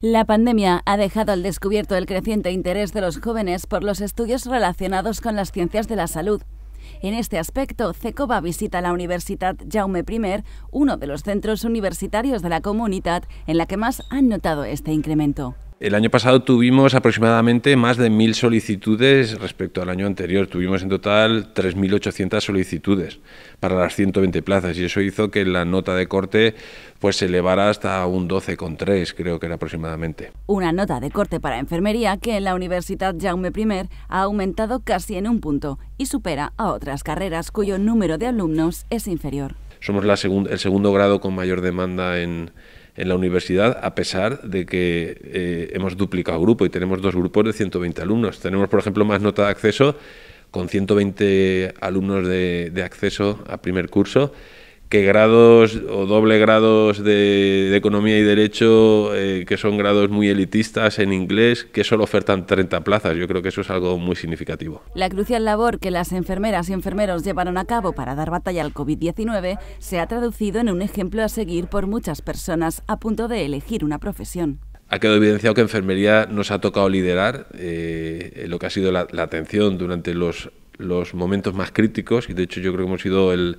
La pandemia ha dejado al descubierto el creciente interés de los jóvenes por los estudios relacionados con las ciencias de la salud. En este aspecto, Cecova visita la Universidad Jaume I, uno de los centros universitarios de la comunidad en la que más han notado este incremento. El año pasado tuvimos aproximadamente más de mil solicitudes respecto al año anterior. Tuvimos en total 3.800 solicitudes para las 120 plazas y eso hizo que la nota de corte pues se elevara hasta un 12,3 creo que era aproximadamente. Una nota de corte para enfermería que en la Universidad Jaume I ha aumentado casi en un punto y supera a otras carreras cuyo número de alumnos es inferior. Somos el segundo grado con mayor demanda en, en la universidad, a pesar de que eh, hemos duplicado grupo y tenemos dos grupos de 120 alumnos. Tenemos, por ejemplo, más nota de acceso con 120 alumnos de acceso a primer curso que grados o doble grados de, economía y derecho, eh, que son grados muy elitistas en inglés, que solo ofertan 30 plazas. Yo creo que eso es algo muy significativo. La crucial labor que las enfermeras y enfermeros llevaron a cabo para dar batalla al COVID-19 se ha traducido en un ejemplo a seguir por muchas personas a punto de elegir una profesión ha quedado evidenciado que enfermería nos ha tocado liderar eh, lo que ha sido la, atención durante los, los, momentos más críticos y de hecho yo creo que hemos sido el,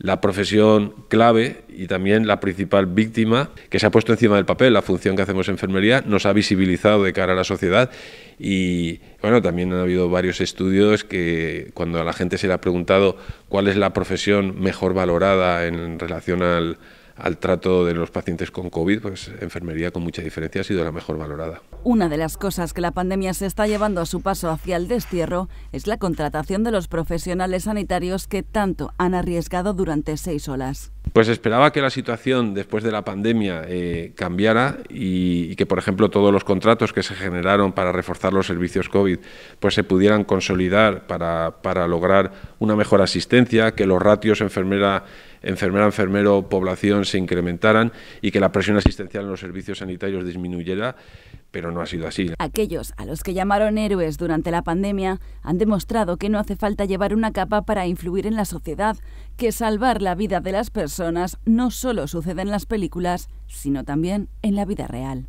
la profesión clave y también la principal víctima que se ha puesto encima del papel. La función que hacemos en enfermería nos ha visibilizado de cara a la sociedad y bueno, también han habido varios estudios que cuando a la gente se le ha preguntado cuál es la profesión mejor valorada en relación al, al trato de los pacientes con COVID, pues enfermería con mucha diferencia ha sido la mejor valorada. Una de las cosas que la pandemia se está llevando a su paso hacia el destierro es la contratación de los profesionales sanitarios que tanto han arriesgado durante seis olas. Pues esperaba que la situación después de la pandemia eh, cambiara y, que, por ejemplo, todos los contratos que se generaron para reforzar los servicios COVID pues se pudieran consolidar para, para lograr una mejor asistencia, que los ratios enfermera enfermera, enfermero, población se incrementaran y que la presión asistencial en los servicios sanitarios disminuyera, pero no ha sido así. Aquellos a los que llamaron héroes durante la pandemia han demostrado que no hace falta llevar una capa para influir en la sociedad, que salvar la vida de las personas no solo sucede en las películas, sino también en la vida real.